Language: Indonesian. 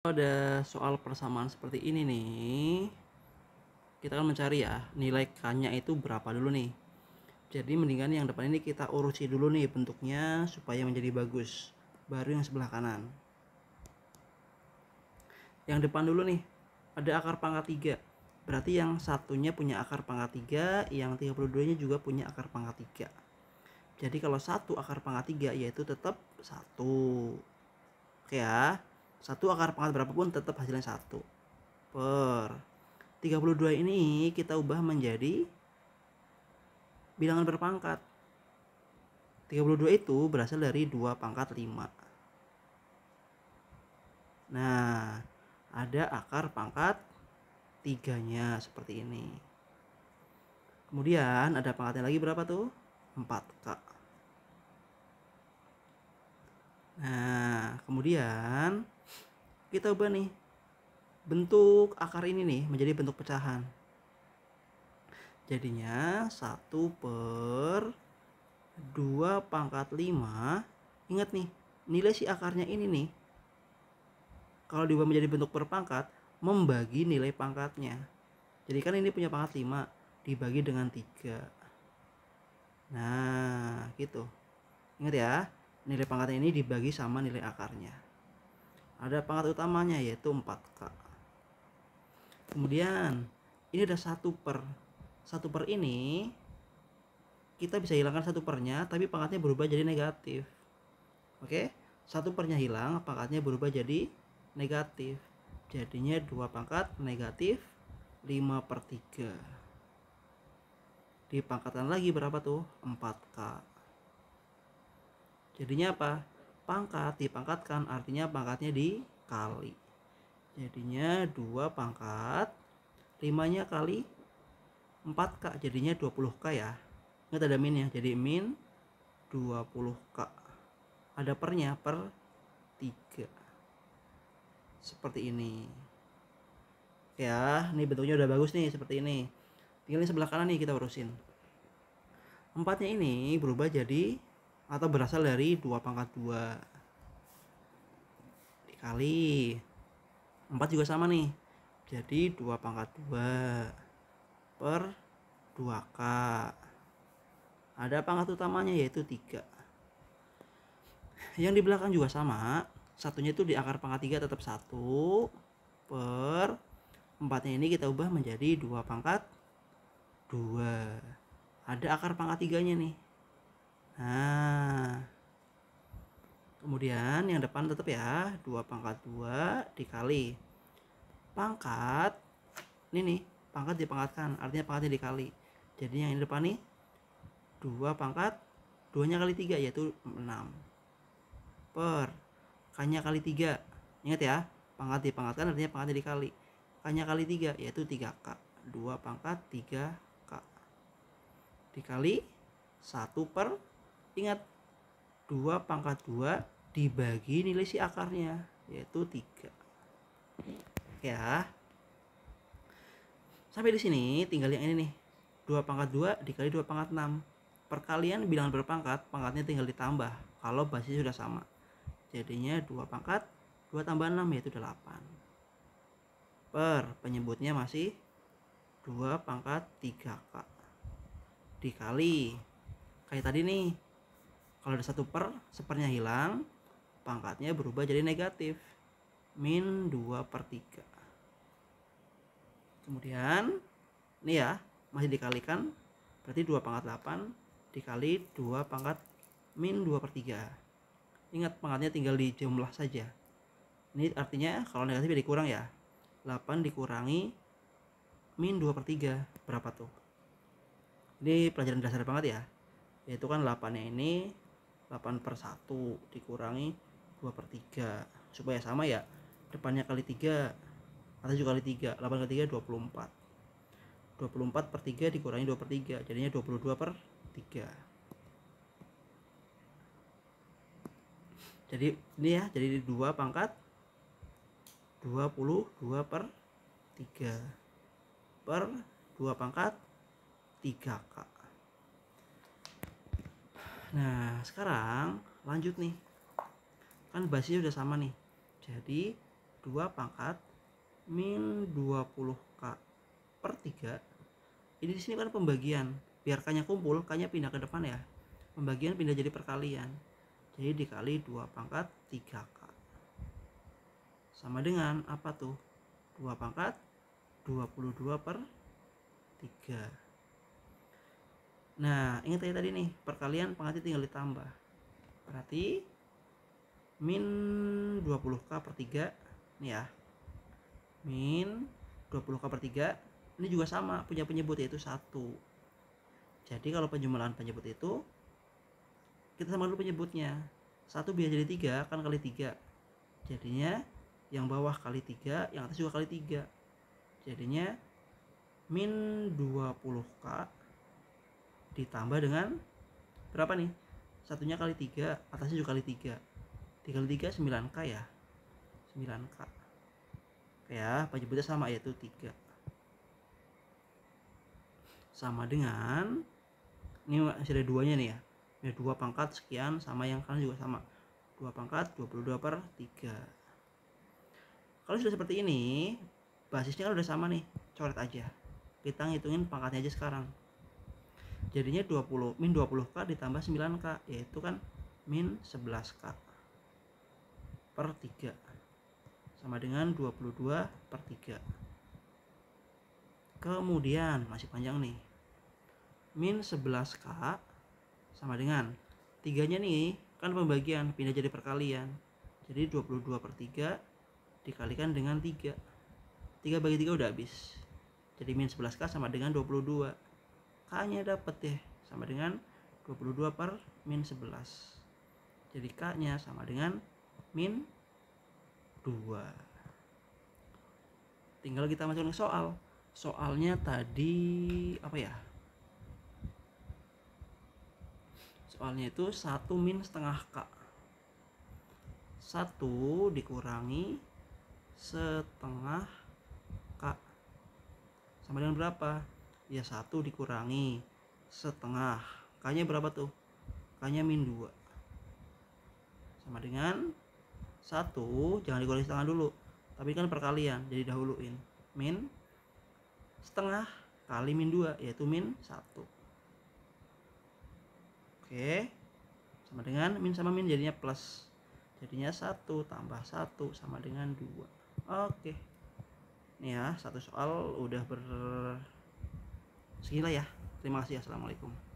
ada soal persamaan seperti ini nih kita akan mencari ya nilai k nya itu berapa dulu nih jadi mendingan yang depan ini kita urusi dulu nih bentuknya supaya menjadi bagus baru yang sebelah kanan yang depan dulu nih ada akar pangkat 3 berarti yang satunya punya akar pangkat 3 yang 32 nya juga punya akar pangkat 3 jadi kalau satu akar pangkat 3 yaitu tetap satu oke ya satu akar pangkat berapapun tetap hasilnya satu per 32 ini kita ubah menjadi bilangan berpangkat 32 itu berasal dari 2 pangkat 5 nah ada akar pangkat tiganya seperti ini kemudian ada pangkatnya lagi berapa tuh 4k Nah, kemudian kita ubah nih bentuk akar ini nih menjadi bentuk pecahan. Jadinya 1 per 2 pangkat 5. Ingat nih, nilai si akarnya ini nih. Kalau diubah menjadi bentuk per pangkat, membagi nilai pangkatnya. Jadi kan ini punya pangkat 5, dibagi dengan 3. Nah, gitu. Ingat ya, nilai pangkatnya ini dibagi sama nilai akarnya ada pangkat utamanya yaitu 4K kemudian ini ada satu per satu per ini kita bisa hilangkan satu pernya tapi pangkatnya berubah jadi negatif oke satu pernya hilang pangkatnya berubah jadi negatif jadinya dua pangkat negatif 5 per 3 dipangkatkan lagi berapa tuh 4K jadinya apa pangkat dipangkatkan artinya pangkatnya dikali jadinya 2 pangkat 5 kali 4k jadinya 20k ya nggak ada min ya jadi min 20k ada pernya per 3 seperti ini ya ini bentuknya udah bagus nih seperti ini tinggal di sebelah kanan nih kita urusin empatnya ini berubah jadi atau berasal dari dua pangkat dua dikali empat juga sama nih jadi dua pangkat dua per dua k ada pangkat utamanya yaitu tiga yang di belakang juga sama satunya itu di akar pangkat tiga tetap satu per empatnya ini kita ubah menjadi dua pangkat dua ada akar pangkat tiganya nih Nah, kemudian yang depan tetap ya 2 pangkat 2 dikali pangkat ini nih pangkat dipangkatkan artinya pangkatnya dikali jadi yang ini depan nih 2 pangkat 2 nya kali 3 yaitu 6 per k nya kali 3 ingat ya pangkat dipangkatkan artinya pangkatnya dikali k nya kali 3 yaitu 3k 2 pangkat 3k dikali 1 per Ingat 2 pangkat 2 dibagi nilai si akarnya yaitu 3. Ya. Sampai di sini tinggal yang ini nih. 2 pangkat 2 dikali 2 pangkat 6. Perkalian bilangan berpangkat, pangkatnya tinggal ditambah kalau basis sudah sama. Jadinya 2 pangkat 2 tambah 6 yaitu 8 per penyebutnya masih 2 pangkat 3K dikali kayak tadi nih kalau ada satu per, sepernya hilang, pangkatnya berubah jadi negatif. Min 2 per 3. Kemudian, ini ya, masih dikalikan. Berarti 2 pangkat 8 dikali 2 pangkat min 2 per 3. Ingat, pangkatnya tinggal di jumlah saja. Ini artinya kalau negatif jadi dikurang ya. 8 dikurangi min 2 per 3. Berapa tuh? Ini pelajaran dasar banget ya. Yaitu kan 8-nya ini 8 per 1 dikurangi 2 per 3 supaya sama ya depannya kali 3 atas juga kali 3 8 kali 3 24 24 per 3 dikurangi 2 per 3 jadinya 22 per 3 jadi ini ya jadi 2 pangkat 22 per 3 per 2 pangkat 3 kak nah sekarang lanjut nih kan basisnya udah sama nih jadi 2 pangkat min 20k per 3 ini di sini kan pembagian biar kumpul kayaknya pindah ke depan ya pembagian pindah jadi perkalian jadi dikali 2 pangkat 3k sama dengan apa tuh 2 pangkat 22 per 3 Nah, ingat ya tadi nih, perkalian pengganti tinggal ditambah. Berarti min 20k per 3 nih ya. Min 20k per 3 ini juga sama punya penyebut yaitu satu. Jadi kalau penjumlahan penyebut itu kita sama dulu penyebutnya. Satu biar jadi tiga kan kali tiga. Jadinya yang bawah kali tiga, yang atas juga kali tiga. Jadinya min 20k ditambah dengan berapa nih satunya kali tiga atasnya juga kali tiga tiga kali tiga sembilan k ya sembilan k ya penyebutnya sama yaitu tiga sama dengan ini masih ada duanya nih ya ini dua pangkat sekian sama yang kalian juga sama dua pangkat dua puluh dua per tiga kalau sudah seperti ini basisnya kan udah sama nih coret aja kita ngitungin pangkatnya aja sekarang jadinya 20 min 20k ditambah 9k yaitu kan min 11k per 3 sama dengan 22 per 3 kemudian masih panjang nih min 11k sama dengan tiganya nih kan pembagian pindah jadi perkalian jadi 22 per 3 dikalikan dengan 3 3 bagi 3 udah habis jadi min 11k sama dengan 22 K-nya dapat ya sama dengan 22 per min 11 jadi K-nya sama dengan min 2 tinggal kita masukkan ke soal soalnya tadi apa ya soalnya itu 1 min setengah K 1 dikurangi setengah K sama dengan berapa? ya satu dikurangi setengah k berapa tuh k-nya min 2 sama dengan satu jangan dikurangi setengah dulu tapi kan perkalian jadi dahuluin min setengah kali min 2 yaitu min 1 oke sama dengan min sama min jadinya plus jadinya 1 tambah 1 sama dengan 2 oke ini ya satu soal udah ber Segila ya. Terima kasih. Assalamualaikum.